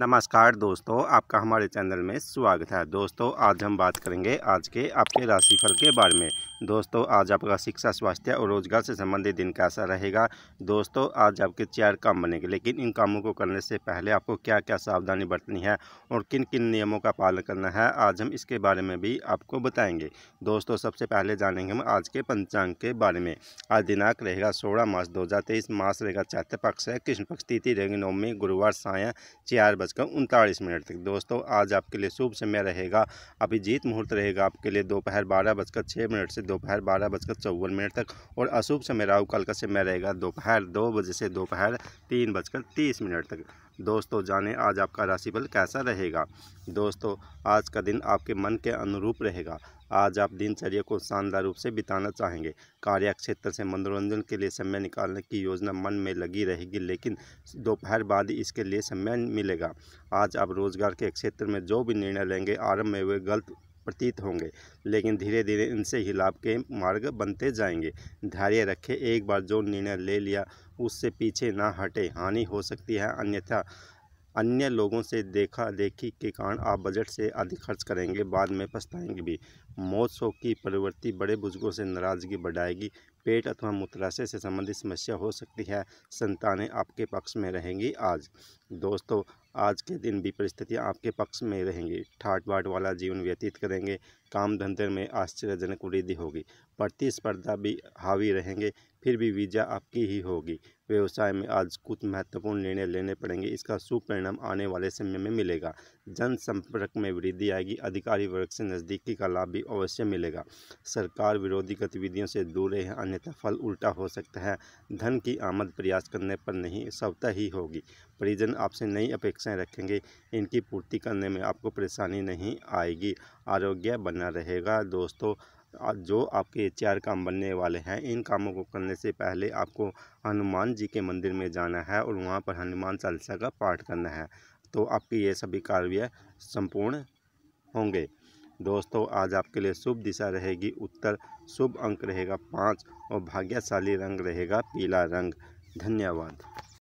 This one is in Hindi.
नमस्कार दोस्तों आपका हमारे चैनल में स्वागत है दोस्तों आज हम बात करेंगे आज के आपके राशिफल के बारे में दोस्तों आज आपका शिक्षा स्वास्थ्य और रोजगार से संबंधित दिन कैसा रहेगा दोस्तों आज आपके चार काम बनेंगे लेकिन इन कामों को करने से पहले आपको क्या क्या सावधानी बरतनी है और किन किन नियमों का पालन करना है आज हम इसके बारे में भी आपको बताएंगे दोस्तों सबसे पहले जानेंगे हम आज के पंचांग के बारे में आज दिनांक रहेगा सोलह मार्च दो मास रहेगा चैत्य पक्ष है कृष्ण पक्ष तिथि रहेगी नौमी गुरुवार साय चार बजकर उनतालीस मिनट तक दोस्तों आज आपके लिए शुभ समय रहेगा अभिजीत मुहूर्त रहेगा आपके लिए दोपहर बारह बजकर छः मिनट से दोपहर बारह बजकर चौवन मिनट तक और अशुभ समय राहु काल का समय रहेगा दोपहर दो बजे से दोपहर तीन बजकर तीस मिनट तक दोस्तों जाने आज आपका राशिफल कैसा रहेगा दोस्तों आज का दिन आपके मन के अनुरूप रहेगा आज आप दिनचर्या को शानदार रूप से बिताना चाहेंगे कार्य क्षेत्र से मनोरंजन के लिए समय निकालने की योजना मन में लगी रहेगी लेकिन दोपहर बाद इसके लिए समय मिलेगा आज आप रोजगार के क्षेत्र में जो भी निर्णय लेंगे आरंभ में वे गलत प्रतीत होंगे लेकिन धीरे धीरे इनसे ही लाभ के मार्ग बनते जाएंगे धैर्य रखें एक बार जो निर्णय ले लिया उससे पीछे ना हटे हानि हो सकती है अन्यथा अन्य लोगों से देखा देखी के कारण आप बजट से अधिक खर्च करेंगे बाद में पछताएंगे भी मौत शोक की प्रवृत्ति बड़े बुजुर्गों से नाराज़गी बढ़ाएगी पेट अथवा मूत्राशय से संबंधित समस्या हो सकती है संतानें आपके पक्ष में रहेंगी आज दोस्तों आज के दिन भी परिस्थितियाँ आपके पक्ष में रहेंगी ठाट बाट वाला जीवन व्यतीत करेंगे काम धंधे में आश्चर्यजनक वृद्धि होगी प्रतिस्पर्धा भी हावी रहेंगे फिर भी वीजा आपकी ही होगी व्यवसाय में आज कुछ महत्वपूर्ण निर्णय लेने पड़ेंगे इसका सुपरिणाम आने वाले समय में मिलेगा जनसंपर्क में वृद्धि आएगी अधिकारी वर्ग से नज़दीकी का लाभ भी अवश्य मिलेगा सरकार विरोधी गतिविधियों से दूर रहे अन्यथा फल उल्टा हो सकता है धन की आमद प्रयास करने पर नहीं सवता ही होगी परिजन आपसे नई अपेक्षा लक्ष्य रखेंगे इनकी पूर्ति करने में आपको परेशानी नहीं आएगी आरोग्य बना रहेगा दोस्तों जो आपके चार काम बनने वाले हैं इन कामों को करने से पहले आपको हनुमान जी के मंदिर में जाना है और वहाँ पर हनुमान चालीसा का पाठ करना है तो आपके ये सभी कार्य संपूर्ण होंगे दोस्तों आज आपके लिए शुभ दिशा रहेगी उत्तर शुभ अंक रहेगा पाँच और भाग्यशाली रंग रहेगा पीला रंग धन्यवाद